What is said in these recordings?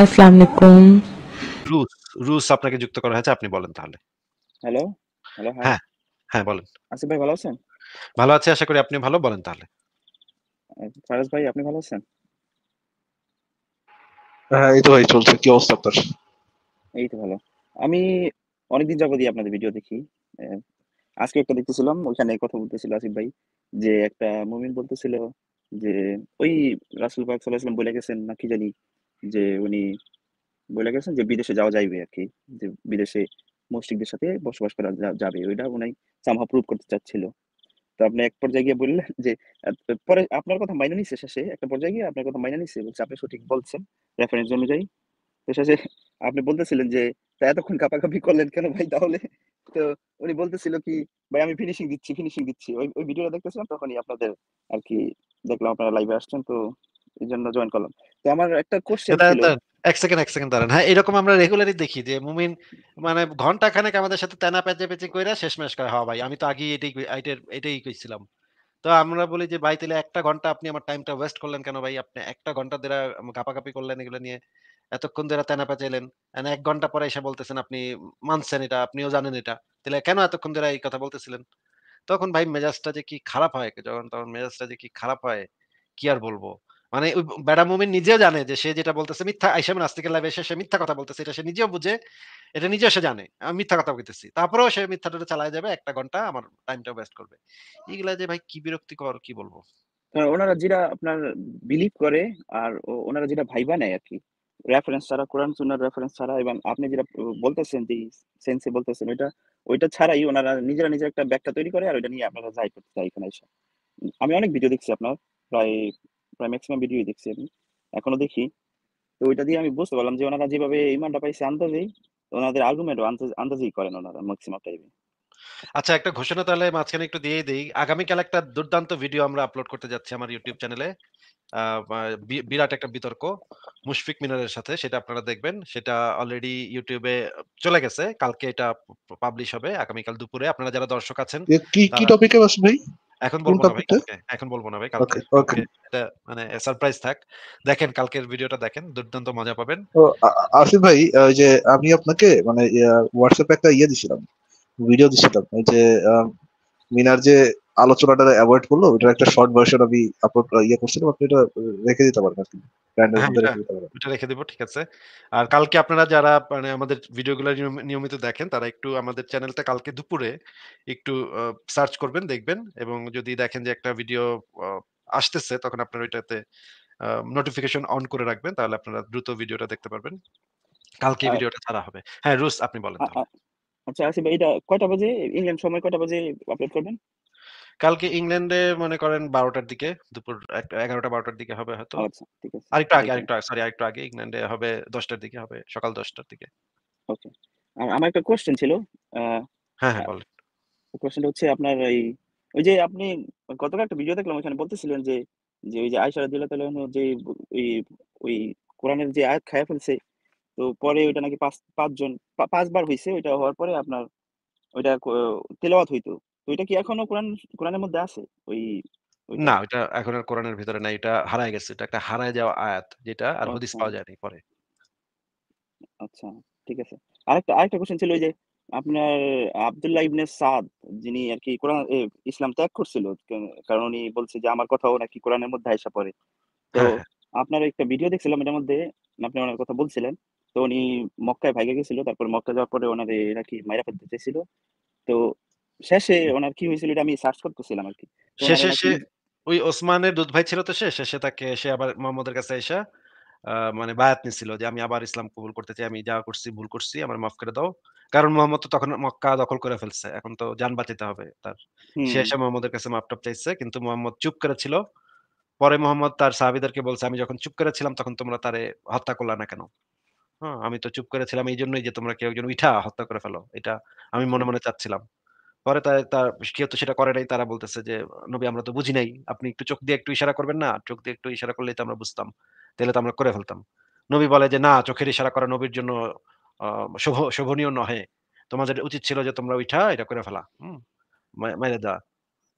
আসসালামু আলাইকুম রুস রুস আপনাকে যুক্ত করা হয়েছে আপনি বলেন তাহলে হ্যালো হ্যালো হ্যাঁ হ্যাঁ, হ্যাঁ বলেন আসিফ ভাই ভালো আছেন ভালো আছি আশা করি আপনি ভালো বলেন তাহলে ফারাজ ভাই আপনি ভালো আছেন হ্যাঁ এই তো ভাই চলছে কি অবস্থা আপনার এই তো ভালো আমি অনেকদিন দিয়ে আপনাদের ভিডিও দেখি আজকে একটা দেখতেছিলাম ওইখানে কথা বলতেছিল আসিফ ভাই যে একটা মুমিন বলতেছিল যে ওই রাসুল পাক সাল্লাল্লাহু বলে গেছেন না কি জানি যে উনি বলে গেছেন যে বিদেশে যাওয়া যাইবে আর কি যে বিদেশে মসজিদদের সাথে বসবাস করা যাবে ওইটা উনি সামহা প্রুভ করতে চাচ্ছিল তো আপনি এক পর্যায়ে গিয়ে বললেন যে পরে আপনার কথা মাইনে নিচ্ছে শেষে একটা পর্যায়ে গিয়ে আপনার কথা মাইনে নিচ্ছে বলছে আপনি সঠিক বলছেন রেফারেন্স অনুযায়ী তো শেষে আপনি বলতেছিলেন যে তা এতক্ষণ কাপাকাপি করলেন কেন ভাই তাহলে তো উনি বলতেছিল কি ভাই আমি ফিনিশিং দিচ্ছি ফিনিশিং দিচ্ছি ওই ওই ভিডিওটা দেখতেছিলাম তখনই আপনাদের আর কি দেখলাম আপনারা লাইভে আসছেন তো এই জন্য জয়েন করলাম তো আমার একটা কোশ্চেন ছিল এক সেকেন্ড এক সেকেন্ড দাঁড়ান হ্যাঁ এরকম আমরা রেগুলারই দেখি যে মুমিন মানে ঘন্টা খানেক আমাদের সাথে তেনা প্যাচে প্যাচে কইরা শেষমেশ করে হওয়া ভাই আমি তো আগে এটাই এটাই কইছিলাম তো আমরা বলি যে ভাই তাহলে একটা ঘন্টা আপনি আমার টাইমটা ওয়েস্ট করলেন কেন ভাই আপনি একটা ঘন্টা ধরে কাপাকাপি করলেন এগুলো নিয়ে এতক্ষণ ধরে তেনা পেঁচাইলেন এক ঘন্টা পরে এসে বলতেছেন আপনি মানছেন এটা আপনিও জানেন এটা তাহলে কেন এতক্ষণ ধরে এই কথা বলতেছিলেন তখন ভাই মেজাজটা যে কি খারাপ হয় যখন তখন মেজাজটা যে কি খারাপ হয় কি আর বলবো মানে ব্যাডা মুমিন নিজেও জানে যে সে যেটা বলতেছে মিথ্যা আইসাম নাস্তিকের লাইভে সে মিথ্যা কথা বলতেছে এটা সে নিজেও বুঝে এটা নিজেও সে জানে আমি মিথ্যা কথা বলতেছি তারপরেও সে মিথ্যাটা চালায় যাবে একটা ঘন্টা আমার টাইমটা ওয়েস্ট করবে এইগুলা যে ভাই কি বিরক্তিকর কি বলবো ওনারা যেটা আপনার বিলিভ করে আর ওনারা যেটা ভাইবা নেয় আর কি রেফারেন্স ছাড়া কোরআন সুনার রেফারেন্স ছাড়া এবং আপনি যেটা বলতেছেন যে সেন্সে বলতেছেন ওইটা ওইটা ছাড়াই ওনারা নিজেরা নিজের একটা ব্যাগটা তৈরি করে আর ওইটা নিয়ে আপনারা যাই করতে চাই এখানে আমি অনেক ভিডিও দেখছি আপনার প্রায় প্রায় ম্যাক্সিমাম ভিডিও দেখছি আমি এখনো দেখি তো ওইটা দিয়ে আমি বুঝতে পারলাম যে ওনারা যেভাবে ইমানটা পাইছে আন্দাজেই ওনাদের আর্গুমেন্ট আন্দাজেই করেন ওনারা ম্যাক্সিমাম টাইমে আচ্ছা একটা ঘোষণা তাহলে মাঝখানে একটু দিয়ে দিই আগামীকাল একটা দুর্দান্ত ভিডিও আমরা আপলোড করতে যাচ্ছি আমার ইউটিউব চ্যানেলে বিরাট একটা বিতর্ক মুশফিক মিনারের সাথে সেটা আপনারা দেখবেন সেটা অলরেডি ইউটিউবে চলে গেছে কালকে এটা পাবলিশ হবে আগামীকাল দুপুরে আপনারা যারা দর্শক আছেন কি কি টপিকে বাস ভাই এখন বলবো না ভাই এখন বলবো না ভাই কালকে এটা মানে সারপ্রাইজ থাক দেখেন কালকের ভিডিওটা দেখেন দুর্দান্ত মজা পাবেন আসিফ ভাই ওই যে আমি আপনাকে মানে হোয়াটসঅ্যাপে একটা ইয়ে দিছিলাম ভিডিও দিছিলাম ওই যে মিনার যে আলোচনাটা অ্যাভয়েড করলো ওটার একটা শর্ট ভার্সন আমি আপলোড ইয়ে করছিলাম আপনি এটা রেখে দিতে পারেন আর কি ওটা রেখে দেবো ঠিক আছে আর কালকে আপনারা যারা মানে আমাদের ভিডিওগুলো নিয়মিত দেখেন তারা একটু আমাদের চ্যানেলটা কালকে দুপুরে একটু সার্চ করবেন দেখবেন এবং যদি দেখেন যে একটা ভিডিও আসতেছে তখন আপনারা ওইটাতে নোটিফিকেশন অন করে রাখবেন তাহলে আপনারা দ্রুত ভিডিওটা দেখতে পারবেন কালকে ভিডিওটা ছাড়া হবে হ্যাঁ রুস আপনি বলেন আচ্ছা আসিফ এটা কয়টা বাজে ইংল্যান্ড সময় কয়টা বাজে আপলোড করবেন কালকে ইংল্যান্ডে মনে করেন বারোটার দিকে দুপুর এগারোটা বারোটার দিকে হবে হয়তো আচ্ছা, আরেকটু আগে আরেকটু সরি আরেকটু আগে ইংল্যান্ডে হবে দশটার দিকে হবে সকাল দশটার দিকে ওকে আমার একটা কোশ্চেন ছিল হ্যাঁ হ্যাঁ বলেন কোশ্চেনটা হচ্ছে আপনার এই ওই যে আপনি গতকাল একটা ভিডিও দেখলাম ওখানে বলতেছিলেন যে যে ওই যে আয়সা রাদিয়াল্লাহু তাআলা যে ওই ওই কোরআনের যে আয়াত খায়া ফেলছে তো পরে ওইটা নাকি পাঁচ পাঁচজন পাঁচবার হইছে ওইটা হওয়ার পরে আপনার ওইটা তেলাওয়াত হইতো তো এটা কি এখনো কোরআন কোরআনের মধ্যে আছে ওই না ওইটা এখন আর কোরআনের ভিতরে নাই এটা হারায় গেছে এটা একটা হারায় যাওয়া আয়াত যেটা আর আচ্ছা। হাদিস পাওয়া যায়নি পরে আচ্ছা ঠিক আছে আরেকটা আরেকটা কোশ্চেন ছিল ওই যে আপনার আব্দুল্লাহ ইবনে সাদ যিনি আর কি কোরআন ইসলাম ত্যাগ করছিল কারণ উনি বলছে যে আমার কথাও নাকি কোরআনের মধ্যে আইসা পড়ে তো হ্যাঁ, হ্যাঁ। আপনার একটা ভিডিও দেখছিলাম এটার মধ্যে আপনি ওনার কথা বলছিলেন তো উনি মক্কায় ভাইগে গেছিল তারপর মক্কা যাওয়ার পরে ওনারে নাকি মাইরা ফেলতে তো শেষে ওনার কি হয়েছিল এটা আমি সার্চ করতেছিলাম আর কি শেষে সে ওই ওসমানের দুধ ভাই ছিল তো সে শেষে তাকে সে আবার মোহাম্মদের কাছে এসে মানে বায়াত নিছিল যে আমি আবার ইসলাম কবুল করতে চাই আমি যা করছি ভুল করছি আমার মাফ করে দাও কারণ মোহাম্মদ তো তখন মক্কা দখল করে ফেলছে এখন তো যান বাঁচাতে হবে তার সে এসে মোহাম্মদের কাছে মাফ টপ চাইছে কিন্তু মোহাম্মদ চুপ করেছিল পরে মোহাম্মদ তার সাহাবিদেরকে বলছে আমি যখন চুপ করেছিলাম তখন তোমরা তারে হত্যা করলা না কেন হ্যাঁ আমি তো চুপ করেছিলাম এই জন্যই যে তোমরা কেউ একজন উঠা হত্যা করে ফেলো এটা আমি মনে মনে চাচ্ছিলাম পরে তার তার কেউ তো সেটা করে নাই তারা বলতেছে যে নবী আমরা তো বুঝি নাই আপনি একটু চোখ দিয়ে একটু ইশারা করবেন না চোখ দিয়ে একটু ইশারা করলেই তো আমরা বুঝতাম তাহলে তো আমরা করে ফেলতাম নবী বলে যে না চোখের ইশারা করা নবীর জন্য শোভনীয় নহে তোমাদের উচিত ছিল যে তোমরা উঠা এটা করে ফেলা মাইরে দেওয়া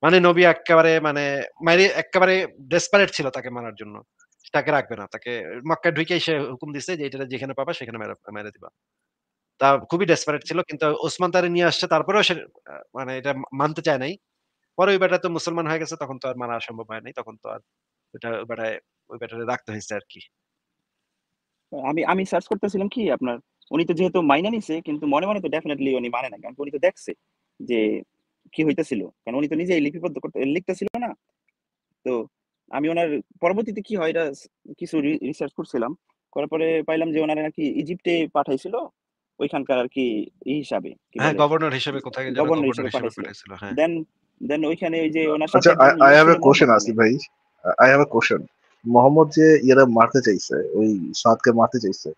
মানে নবী একেবারে মানে মাইরে একেবারে ডেসপারেট ছিল তাকে মারার জন্য তাকে রাখবে না তাকে মক্কায় ঢুকে সে হুকুম দিছে যে এটা যেখানে পাবা সেখানে মেরে দিবা তা খুবই ডেসপারেট ছিল কিন্তু ওসমান তারে নিয়ে আসছে তারপরেও সে মানে এটা মানতে চায় নাই পরে ওই বেটা তো মুসলমান হয়ে গেছে তখন তো আর মানা সম্ভব হয় নাই তখন তো আর ওইটা ওই বেটায় ওই বেটারে রাখতে হয়েছে আর কি আমি আমি সার্চ করতেছিলাম কি আপনার উনি তো যেহেতু মাইনা নিছে কিন্তু মনে মনে তো ডেফিনেটলি উনি মানে না কারণ উনি তো দেখছে যে কি হইতাছিল কারণ উনি তো নিজেই লিপিবদ্ধ করতে লিখতেছিল না তো আমি ওনার পরবর্তীতে কি হয় এটা কিছু রিসার্চ করছিলাম করার পরে পাইলাম যে ওনারা নাকি ইজিপ্টে পাঠাইছিল ওইখানকার আর কি হিসাবে হ্যাঁ গভর্নর কোথায় গভর্নর পাঠিয়েছিল হ্যাঁ দেন দেন ওইখানে ওই যে ওনার আচ্ছা, সাথে আই হ্যাভ কোশ্চেন আসি ভাই আই হ্যাভ কোশ্চেন মোহাম্মদ যে ইয়ারা মারতে চাইছে ওই সাদকে মারতে চাইছে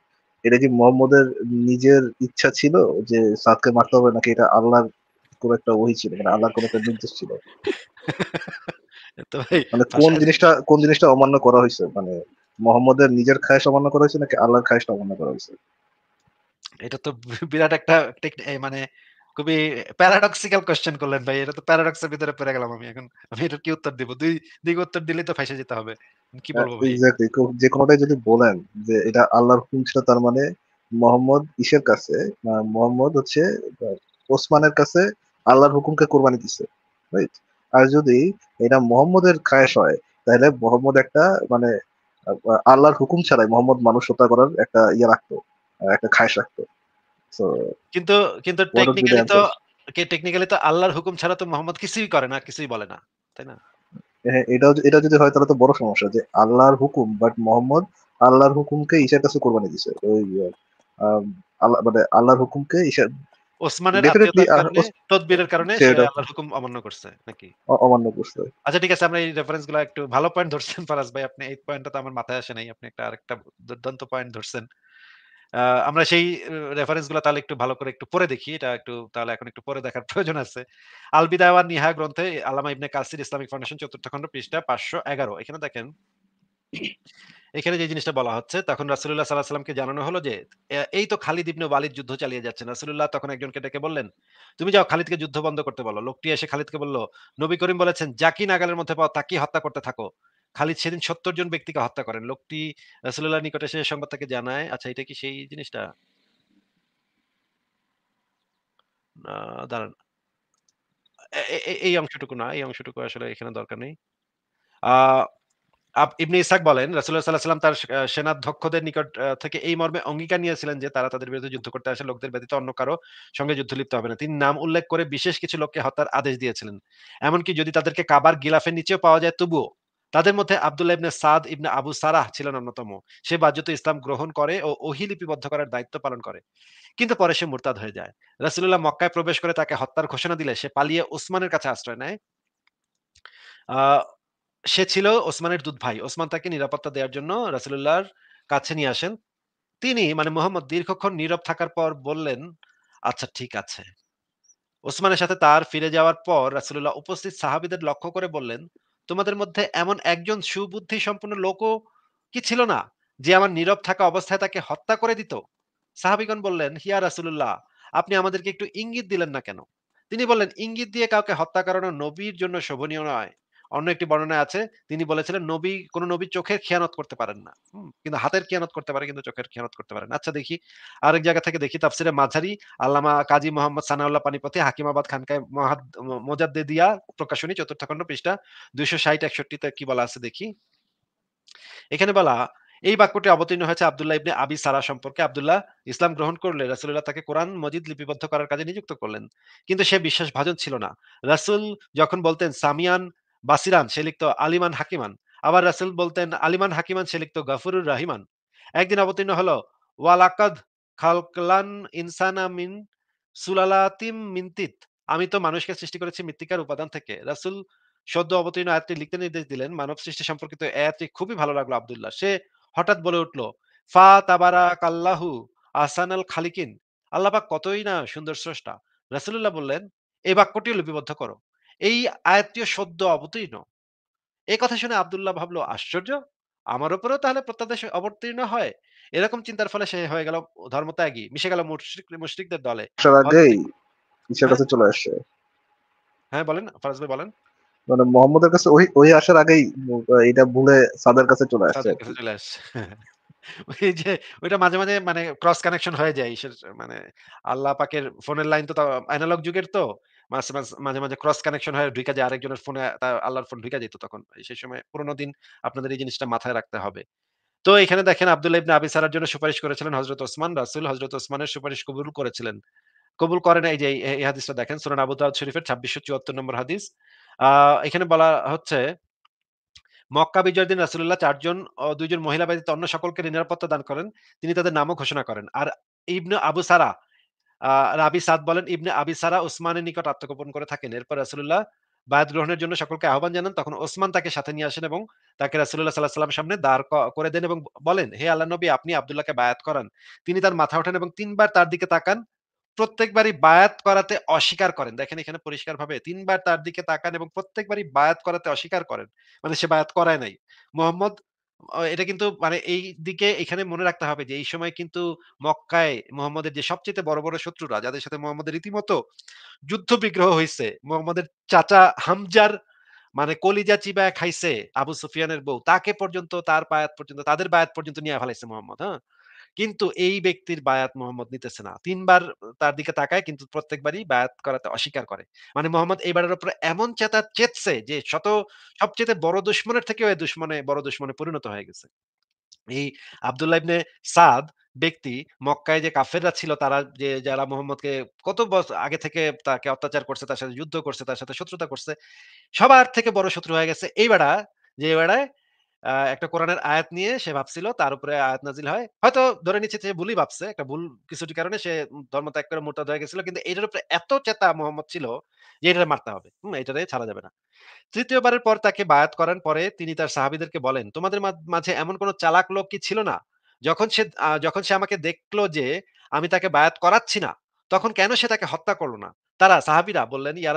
এটা কি মোহাম্মদের নিজের ইচ্ছা ছিল যে সাদকে মারতে হবে নাকি এটা আল্লাহর কোন একটা ওহি ছিল মানে আল্লাহর কোন একটা নির্দেশ ছিল মানে কোন জিনিসটা কোন জিনিসটা অমান্য করা হয়েছে মানে মোহাম্মদের নিজের খায়েশ অমান্য করা হয়েছে নাকি আল্লাহর খায়েশটা অমান্য করা হয়েছে এটা তো বিরাট একটা মানে খুবই প্যারাডক্সিক্যাল কোশ্চেন করলেন ভাই এটা তো প্যারাডক্সের ভিতরে পড়ে গেলাম আমি এখন আমি এটা কি উত্তর দিব দুই দিকে উত্তর দিলে তো ফাঁসে যেতে হবে কি হ্যাঁ, বলবো এক্স্যাক্টলি যে কোনোটাই যদি বলেন যে এটা আল্লাহর হুকুম ছিল তার মানে মোহাম্মদ ইসের কাছে মোহাম্মদ হচ্ছে ওসমানের কাছে আল্লাহর হুকুমকে কুরবানি দিছে রাইট আর যদি এটা মোহাম্মদের খায়েশ হয় তাহলে মোহাম্মদ একটা মানে আল্লাহর হুকুম ছাড়াই মোহাম্মদ মানুষ হত্যা করার একটা ইয়ে রাখতো একটা রাখতো কিন্তু কিন্তু টেকনিক্যালি তো টেকনিক্যালি তো আল্লাহর হুকুম ছাড়া তো মোহাম্মদ কিছুই করে না কিছুই বলে না তাই না হ্যাঁ, এটা এটা যদি হয় তাহলে তো বড় সমস্যা যে আল্লাহর হুকুম বাট মোহাম্মদ আল্লাহর হুকুমকে ঈশার কাছে কোরবানি দিছে ওই আল্লাহ মানে আল্লাহর হুকুমকে ঈশার ওসমানের কারণে হুকুম অমান্য করছে নাকি অমান্য করছে আচ্ছা ঠিক আছে আমরা এই রেফারেন্স গুলো একটু ভালো পয়েন্ট ধরছেন ভাই আপনি এই পয়েন্টটা তো আমার মাথায় আসে নাই আপনি একটা আরেকটা দুর্দান্ত পয়েন্ট ধরছেন আমরা সেই রেফারেন্স গুলো তাহলে একটু ভালো করে একটু পরে দেখি এটা একটু তাহলে এখন একটু পরে দেখার প্রয়োজন আছে আলবিদাওয়ার নিহা গ্রন্থে আলামা ইবনে কাসির ইসলামিক ফাউন্ডেশন চতুর্থ খণ্ড পৃষ্ঠা পাঁচশো এগারো এখানে দেখেন এখানে যে জিনিসটা বলা হচ্ছে তখন রাসুল্লাহ সাল্লাহ সাল্লামকে জানানো হলো যে এই তো খালিদ ইবনে ওয়ালিদ যুদ্ধ চালিয়ে যাচ্ছেন রাসুল্লাহ তখন একজনকে ডেকে বললেন তুমি যাও খালিদকে যুদ্ধ বন্ধ করতে বলো লোকটি এসে খালিদকে বললো নবী করিম বলেছেন যা কি নাগালের মধ্যে পাও তাকেই হত্যা করতে থাকো খালিদ সেদিন সত্তর জন ব্যক্তিকে হত্যা করেন লোকটি রাসুল্লাহ নিকটে সে সংবাদ তাকে জানায় আচ্ছা এটা কি সেই জিনিসটা দাঁড়ান এই অংশটুকু না এই অংশটুকু আসলে এখানে দরকার নেই ইবনে ইসাক বলেন রাসুল্লাহ সাল্লাহ সাল্লাম তার সেনাধ্যক্ষদের নিকট থেকে এই মর্মে অঙ্গীকার নিয়েছিলেন যে তারা তাদের বিরুদ্ধে যুদ্ধ করতে আসে লোকদের ব্যতীত অন্য কারো সঙ্গে যুদ্ধ লিপ্ত হবে না তিনি নাম উল্লেখ করে বিশেষ কিছু লোককে হত্যার আদেশ দিয়েছিলেন এমনকি যদি তাদেরকে কাবার গিলাফের নিচেও পাওয়া যায় তবুও তাদের মধ্যে Abdullah ibn Saad ibn Abu Sarah ছিলেন অন্যতম সে বাজ্যত ইসলাম গ্রহণ করে ও ওহি লিপিবদ্ধ করার দায়িত্ব পালন করে কিন্তু পরে সে মোরতাদ হয়ে যায় রসুল্লাহ মক্কায় প্রবেশ করে তাকে হত্যার ঘোষণা দিলে সে পালিয়ে ওসমানের কাছে আশ্রয় নেয় সে ছিল ওসমানের দুধ ভাই ওসমান তাকে নিরাপত্তা দেওয়ার জন্য রসুল্লাহর কাছে নিয়ে আসেন তিনি মানে মোহাম্মদ দীর্ঘক্ষণ নীরব থাকার পর বললেন আচ্ছা ঠিক আছে ওসমানের সাথে তার ফিরে যাওয়ার পর রাসুল্লাহ উপস্থিত সাহাবিদের লক্ষ্য করে বললেন তোমাদের মধ্যে এমন একজন সুবুদ্ধি সম্পন্ন লোকও কি ছিল না যে আমার নীরব থাকা অবস্থায় তাকে হত্যা করে দিত সাহাবিগণ বললেন হিয়া রাসুল্লাহ আপনি আমাদেরকে একটু ইঙ্গিত দিলেন না কেন তিনি বললেন ইঙ্গিত দিয়ে কাউকে হত্যা করানো নবীর জন্য শোভনীয় নয় অন্য একটি বর্ণনা আছে তিনি বলেছিলেন নবী কোন নবী চোখের খেয়ানত করতে পারেন না কিন্তু হাতের খেয়ানত করতে পারে কিন্তু চোখের খেয়ানত করতে পারেন আচ্ছা দেখি আরেক জায়গা থেকে দেখি তাফসিরে মাঝারি আল্লামা কাজী মোহাম্মদ সানাউল্লাহ পানিপথি হাকিমাবাদ খানকায় মোজাদ্দেদিয়া প্রকাশনী চতুর্থ খণ্ড পৃষ্ঠা দুইশো ষাট একষট্টিতে কি বলা আছে দেখি এখানে বলা এই বাক্যটি অবতীর্ণ হয়েছে আবদুল্লাহ ইবনে আবি সারা সম্পর্কে আবদুল্লাহ ইসলাম গ্রহণ করলে রাসুল্লাহ তাকে কোরআন মজিদ লিপিবদ্ধ করার কাজে নিযুক্ত করলেন কিন্তু সে বিশ্বাস ভাজন ছিল না রাসুল যখন বলতেন সামিয়ান বাসিরান সে লিখত আলিমান হাকিমান আবার রাসেল বলতেন আলিমান হাকিমান সে লিখত গাফরুর রাহিমান একদিন অবতীর্ণ হলো ওয়ালাকাদ খালকলান ইনসানা মিন সুলালাতিম মিন্তিত আমি তো মানুষকে সৃষ্টি করেছি মৃত্তিকার উপাদান থেকে রাসুল সদ্য অবতীর্ণ আয়াতটি লিখতে নির্দেশ দিলেন মানব সৃষ্টি সম্পর্কিত আয়াতটি খুবই ভালো লাগলো আবদুল্লাহ সে হঠাৎ বলে উঠল ফা তাবারা কাল্লাহু আসানাল আল খালিকিন আল্লাপাক কতই না সুন্দর স্রষ্টা রাসুল্লাহ বললেন এই বাক্যটিও লিপিবদ্ধ করো এই আয়াতটিও সদ্য অবতীর্ণ এই কথা শুনে আবদুল্লাহ ভাবলো আশ্চর্য আমার উপরেও তাহলে প্রত্যাদেশ অবতীর্ণ হয় এরকম চিন্তার ফলে সে হয়ে গেল ধর্মত্যাগী মিশে গেল মুশরিকদের দলে ঈশার হ্যাঁ? কাছে চলে আসে হ্যাঁ বলেন ফারাজ ভাই বলেন মানে মোহাম্মদের কাছে ওই ওই আসার আগেই এটা ভুলে সাদের কাছে চলে আসছে চলে আসছে যে ওইটা মাঝে মাঝে মানে ক্রস কানেকশন হয়ে যায় মানে আল্লাহ পাকের ফোনের লাইন তো অ্যানালগ যুগের তো মাঝে মাঝে মাঝে ক্রস কানেকশন হয় ঢুকা যায় আরেকজনের ফোনে আল্লাহর ফোন ঢুকা যেত তখন সেই সময় পুরোনো দিন আপনাদের এই জিনিসটা মাথায় রাখতে হবে তো এখানে দেখেন আবদুল ইবনে আবি সারার জন্য সুপারিশ করেছিলেন হজরত ওসমান রাসুল হজরত ওসমানের সুপারিশ কবুল করেছিলেন কবুল করেন এই যে এই হাদিসটা দেখেন সুনান আবু দাউদ শরীফের চুয়াত্তর নম্বর হাদিস এখানে বলা হচ্ছে মক্কা বিজয়ের দিন রাসুল্লাহ চারজন দুইজন মহিলা ব্যতীত অন্য সকলকে নিরাপত্তা দান করেন তিনি তাদের নামও ঘোষণা করেন আর ইবনে আবু সারা রাবি সাদ বলেন ইবনে আবি সারা ওসমানের নিকট আত্মগোপন করে থাকেন এরপর রাসুল্লাহ বায়াত গ্রহণের জন্য সকলকে আহ্বান জানান তখন ওসমান তাকে সাথে নিয়ে আসেন এবং তাকে রাসুল্লাহ সাল্লাহ সাল্লাম সামনে দাঁড় করে দেন এবং বলেন হে আল্লাহ নবী আপনি আবদুল্লাহকে বায়াত করান তিনি তার মাথা ওঠেন এবং তিনবার তার দিকে তাকান প্রত্যেকবারই বায়াত করাতে অস্বীকার করেন দেখেন এখানে পরিষ্কার ভাবে তিনবার তার দিকে তাকান এবং প্রত্যেকবারই বায়াত করাতে অস্বীকার করেন মানে সে বায়াত করায় নাই মোহাম্মদ এটা কিন্তু মানে এই দিকে এখানে মনে রাখতে হবে যে এই সময় কিন্তু মক্কায় মোহাম্মদের যে সবচেয়ে বড় বড় শত্রুরা যাদের সাথে মোহাম্মদের রীতিমতো যুদ্ধ বিগ্রহ হয়েছে মোহাম্মদের চাচা হামজার মানে কলিজা চিবা খাইছে আবু সুফিয়ানের বউ তাকে পর্যন্ত তার বায়াত পর্যন্ত তাদের বায়াত পর্যন্ত নিয়ে ফেলাইছে মোহাম্মদ হ্যাঁ কিন্তু এই ব্যক্তির বায়াত মোহাম্মদ নিতেছে না তিনবার তার দিকে তাকায় কিন্তু প্রত্যেকবারই বায়াত করাতে অস্বীকার করে মানে মোহাম্মদ এইবারের উপরে এমন চেতা চেতছে যে শত সবচেয়ে বড় দুশ্মনের থেকেও এই দুশ্মনে বড় দুশ্মনে পরিণত হয়ে গেছে এই আবদুল্লাহ ইবনে সাদ ব্যক্তি মক্কায় যে কাফেররা ছিল তারা যে যারা মোহাম্মদকে কত বছর আগে থেকে তাকে অত্যাচার করছে তার সাথে যুদ্ধ করছে তার সাথে শত্রুতা করছে সবার থেকে বড় শত্রু হয়ে গেছে এই যে বেড়ায় একটা কোরআনের আয়াত নিয়ে সে ভাবছিল তার উপরে আয়াত নাজিল হয় হয়তো ধরে নিচ্ছে সে ভুলই ভাবছে একটা ভুল কিছুটি কারণে সে ধর্ম ত্যাগ করে মোটা হয়ে গেছিল কিন্তু এটার উপরে এত চেতা মোহাম্মদ ছিল যে এটা মারতে হবে হম এটারে ছাড়া যাবে না তৃতীয়বারের পর তাকে বায়াত করার পরে তিনি তার সাহাবিদেরকে বলেন তোমাদের মাঝে এমন কোনো চালাক লোক কি ছিল না যখন সে যখন সে আমাকে দেখলো যে আমি তাকে বায়াত করাচ্ছি না তখন কেন সে তাকে হত্যা করলো না তারা সাহাবিরা বললেন ইয়া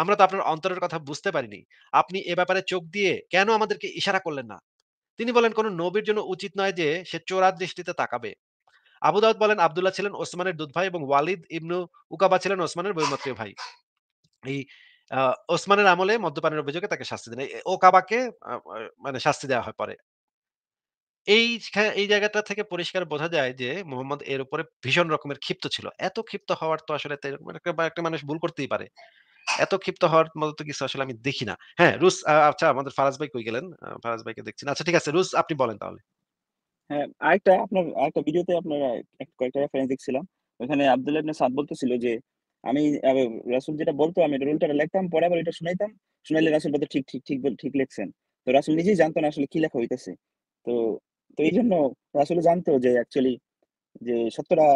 আমরা তো আপনার অন্তরের কথা বুঝতে পারিনি আপনি এ ব্যাপারে চোখ দিয়ে কেন আমাদেরকে ইশারা করলেন না তিনি বলেন কোন নবীর জন্য উচিত নয় যে সে চোরা দৃষ্টিতে তাকাবে আবু দাউদ বলেন আবদুল্লাহ ছিলেন ওসমানের দুধ ভাই এবং ওয়ালিদ ইবনু উকাবা ছিলেন ওসমানের বৈমাত্রীয় ভাই এই ওসমানের আমলে মদ্যপানের অভিযোগে তাকে শাস্তি দেন ওকাবাকে মানে শাস্তি দেওয়া হয় পরে এই এই জায়গাটা থেকে পরিষ্কার বোঝা যায় যে মোহাম্মদ এর উপরে ভীষণ রকমের ক্ষিপ্ত ছিল। এত ক্ষিপ্ত হওয়ার তো আসলে মানে একটা মানুষ ভুল করতেই পারে। এত ক্ষিপ্ত হওয়ার মতো তো কিছু আসলে আমি দেখি না। হ্যাঁ, রুস আচ্ছা আমাদের ফারাজ ভাই কই গেলেন? ফারাজ ভাইকে দেখছি আচ্ছা ঠিক আছে রুস আপনি বলেন তাহলে। হ্যাঁ, আরেকটা আপনার আরেকটা ভিডিওতে আপনার কয়েকটা রেফারেন্স দেখছিলাম। ওখানে আব্দুল্লাহ ইবনে সাদ বলতেছিল যে আমি রাসুল যেটা বলতো আমি লিখতাম পরে আবার এটা শুনাইতাম। শুনাইলে রাসুল বলতে ঠিক, ঠিক, ঠিক, ঠিক লিখছেন। তো রাসুল নিজেই জানতো না আসলে কি লেখা হইতেছে। তো তো এই জন্য রাসুল জানতো যে অ্যাকচুয়ালি যে সত্যটা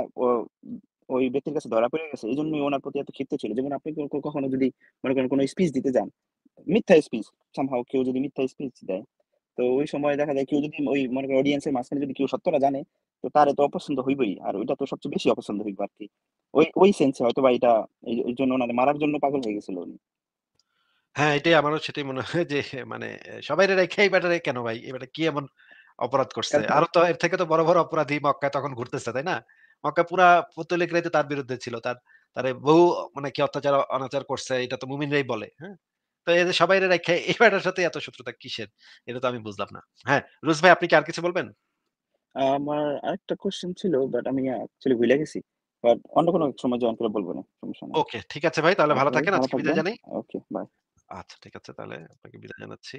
ওই ব্যক্তির কাছে ধরা পড়ে গেছে এই জন্যই ওনার প্রতি এত ক্ষিপ্ত ছিল যেমন আপনি কখনো যদি মনে করেন কোনো স্পিচ দিতে যান মিথ্যা স্পিচ সামহাও কেউ যদি মিথ্যা স্পিচ দেয় তো ওই সময় দেখা যায় কেউ যদি ওই মনে করেন অডিয়েন্সের মাঝখানে যদি কেউ সত্যটা জানে তো তার তো অপছন্দ হইবই আর ওইটা তো সবচেয়ে বেশি অপছন্দ হইব আর কি ওই ওই সেন্সে হয়তো বা এটা এই জন্য ওনার মারার জন্য পাগল হয়ে গেছিল উনি হ্যাঁ এটাই আমারও সেটাই মনে হয় যে মানে সবাই রেখে এই ব্যাটারে কেন ভাই এবারে কি এমন অপরাধ করছে আরো তো এর থেকে তো বড় বড় অপরাধী মক্কায় তখন ঘুরতেছে তাই না মক্কা পুরা পুতলিক রাইতে তার বিরুদ্ধে ছিল তার তারে বহু মানে কি অত্যাচার অনাচার করছে এটা তো মুমিনরাই বলে হ্যাঁ তো এদের সবাই রেখে এবারের সাথে এত শত্রুতা কিসের এটা তো আমি বুঝলাম না হ্যাঁ রুজ ভাই আপনি কি আর কিছু বলবেন আমার আরেকটা কোশ্চেন ছিল বাট আমি অ্যাকচুয়ালি ভুলে গেছি বাট অন্য কোনো সময় জয়েন করে বলবো না সমস্যা নেই ওকে ঠিক আছে ভাই তাহলে ভালো থাকেন আজকে বিদায় জানাই ওকে বাই আচ্ছা ঠিক আছে তাহলে আপনাকে বিদায় জানাচ্ছি